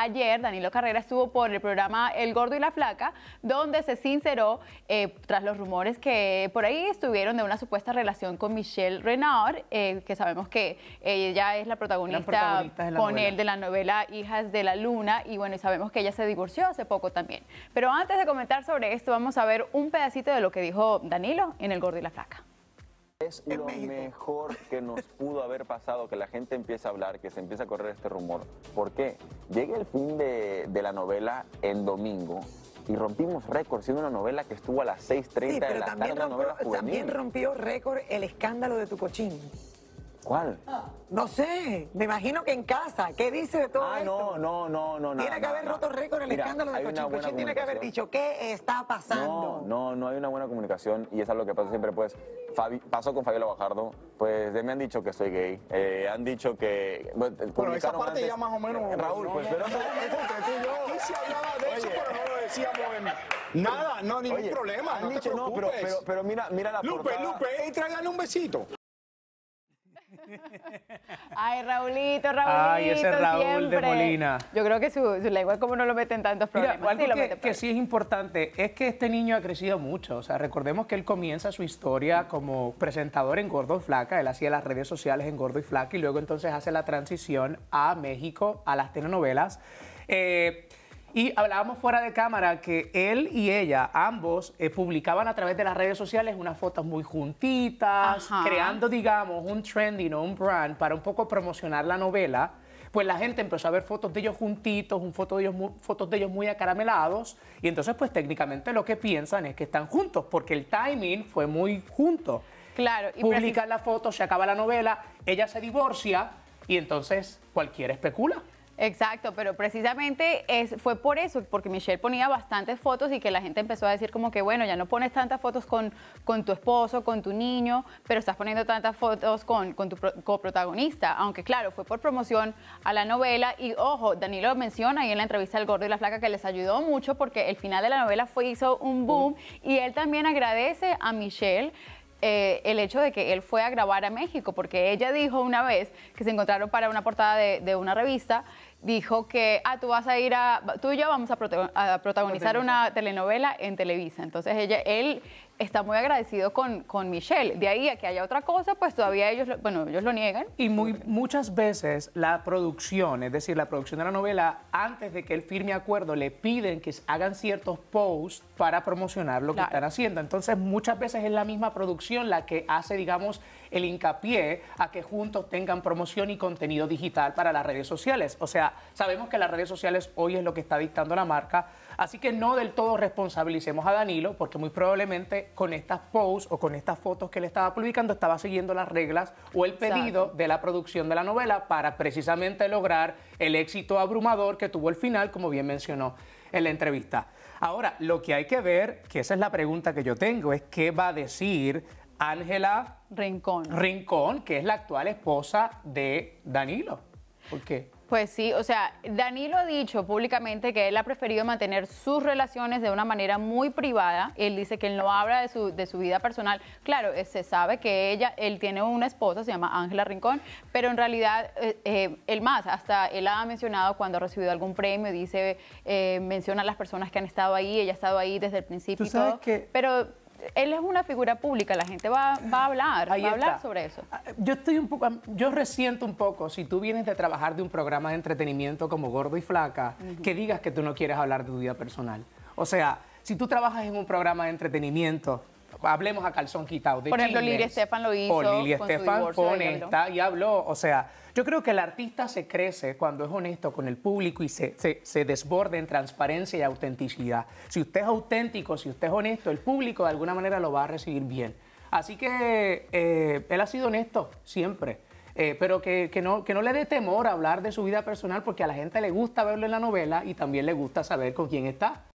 ayer Danilo Carrera estuvo por el programa El Gordo y la Flaca, donde se sinceró eh, tras los rumores que por ahí estuvieron de una supuesta relación con Michelle Renard, eh, que sabemos que ella es la protagonista, con él de la novela Hijas de la Luna, y bueno, sabemos que ella se divorció hace poco también. Pero antes de comentar sobre esto, vamos a ver un pedacito de lo que dijo Danilo en El Gordo y la Flaca. Es lo mejor que nos pudo haber pasado, que la gente empiece a hablar, que se empiece a correr este rumor. ¿Por qué? Llega el fin de, la novela el domingo y rompimos récord siendo una novela que estuvo a las 6.30 de la tarde. novela también rompió récord el escándalo de tu cochín. ¿Cuál? No sé, me imagino que en casa. ¿Qué dice de todo esto? Ah, no, no, no, no. Tiene que haber roto récord el escándalo de Cochincochín. Tiene que haber dicho, ¿qué está pasando? No, no, no hay una buena comunicación y eso es lo que pasa siempre, pues. pasó con Fabiola Bajardo, pues me han dicho que soy gay, han dicho que... Bueno, pero esa parte ya más o menos... Raúl, pues, pero... Eso, Aquí se hablaba de eso, pero no lo decíamos Nada, no, ningún problema, no No, pero, pero, mira, mira la Lupe, Lupe, y tráigale un besito. Ay, Raulito, Raulito. Ay, ese Raúl de Molina. Yo creo que su, lengua es como no lo meten tantos problemas. Mira, que, sí es importante es que este niño ha crecido mucho. O sea, recordemos que él comienza su historia como presentador en Gordo y Flaca. Él hacía las redes sociales en Gordo y Flaca y luego entonces hace la transición a México, a las telenovelas. Eh, y hablábamos fuera de cámara que él y ella, ambos, eh, publicaban a través de las redes sociales unas fotos muy juntitas, creando, digamos, un trending o un brand para un poco promocionar la novela. Pues la gente empezó a ver fotos de ellos juntitos, un foto de ellos fotos de ellos muy acaramelados. Y entonces, pues técnicamente lo que piensan es que están juntos, porque el timing fue muy junto. Claro. Y Publican la foto, se acaba la novela, ella se divorcia y entonces cualquiera especula. Exacto, pero precisamente fue por eso, porque Michelle ponía bastantes fotos y que la gente empezó a decir como que, bueno, ya no pones tantas fotos con, con tu esposo, con tu niño, pero estás poniendo tantas fotos con, tu coprotagonista, aunque claro, fue por promoción a la novela y ojo, Danilo menciona ahí en la entrevista al Gordo y la Flaca que les ayudó mucho porque el final de la novela fue, hizo un boom y él también agradece a Michelle eh, el hecho de que él fue a grabar a México, porque ella dijo una vez que se encontraron para una portada de, una revista, dijo que, ah, tú vas a ir a, tú y yo vamos a, protagonizar una telenovela en Televisa. Entonces ella, él está muy agradecido con, con Michelle. De ahí a que haya otra cosa, pues todavía ellos, lo, bueno, ellos lo niegan. Y muy, muchas veces la producción, es decir, la producción de la novela, antes de que él firme acuerdo, le piden que hagan ciertos posts para promocionar lo que están haciendo. Entonces, muchas veces es la misma producción la que hace, digamos, el hincapié a que juntos tengan promoción y contenido digital para las redes sociales. O sea, sabemos que las redes sociales hoy es lo que está dictando la marca, Así que no del todo responsabilicemos a Danilo, porque muy probablemente con estas posts o con estas fotos que él estaba publicando estaba siguiendo las reglas o el pedido de la producción de la novela para precisamente lograr el éxito abrumador que tuvo el final, como bien mencionó en la entrevista. Ahora, lo que hay que ver, que esa es la pregunta que yo tengo, es qué va a decir Ángela Rincón. Rincón, que es la actual esposa de Danilo. ¿Por qué? Pues sí, o sea, Danilo ha dicho públicamente que él ha preferido mantener sus relaciones de una manera muy privada. Él dice que él no habla de su, de su vida personal. Claro, eh, se sabe que ella, él tiene una esposa, se llama Ángela Rincón, pero en realidad, eh, él eh, más, hasta él ha mencionado cuando ha recibido algún premio, dice, eh, menciona a las personas que han estado ahí, ella ha estado ahí desde el principio y todo, pero él es una figura pública, la gente va, a hablar, va a hablar sobre eso. Ah, yo estoy un poco, yo resiento un poco, si tú vienes de trabajar de un programa de entretenimiento como Gordo y Flaca, que digas que tú no quieres hablar de tu vida personal. O sea, si tú trabajas en un programa de entretenimiento hablemos a calzón quitado. Por ejemplo, Lili Estefan lo hizo. O Lili Estefan fue honesta y habló. O sea, yo creo que el artista se crece cuando es honesto con el público y se, desborde en transparencia y autenticidad. Si usted es auténtico, si usted es honesto, el público de alguna manera lo va a recibir bien. Así que eh, él ha sido honesto siempre. Eh, pero que, no, que no le dé temor a hablar de su vida personal porque a la gente le gusta verlo en la novela y también le gusta saber con quién está.